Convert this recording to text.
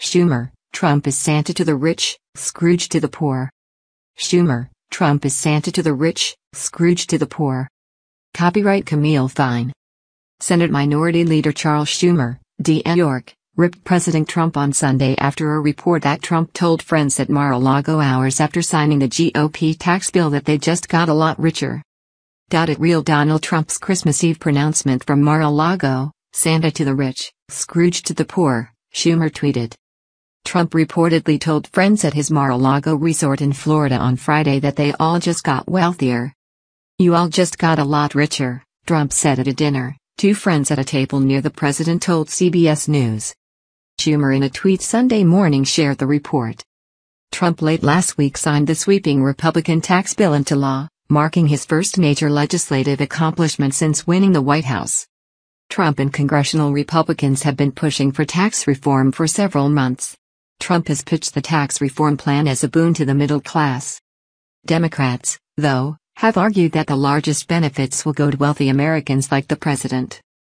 Schumer, Trump is Santa to the rich, Scrooge to the poor. Schumer, Trump is Santa to the rich, Scrooge to the poor. Copyright Camille Fine. Senate Minority Leader Charles Schumer, D.N. York, ripped President Trump on Sunday after a report that Trump told friends at Mar-a-Lago hours after signing the GOP tax bill that they just got a lot richer. it, real Donald Trump's Christmas Eve pronouncement from Mar-a-Lago, Santa to the rich, Scrooge to the poor, Schumer tweeted. Trump reportedly told friends at his Mar-a-Lago resort in Florida on Friday that they all just got wealthier. You all just got a lot richer, Trump said at a dinner, two friends at a table near the president told CBS News. Schumer in a tweet Sunday morning shared the report. Trump late last week signed the sweeping Republican tax bill into law, marking his first major legislative accomplishment since winning the White House. Trump and congressional Republicans have been pushing for tax reform for several months, Trump has pitched the tax reform plan as a boon to the middle class. Democrats, though, have argued that the largest benefits will go to wealthy Americans like the president.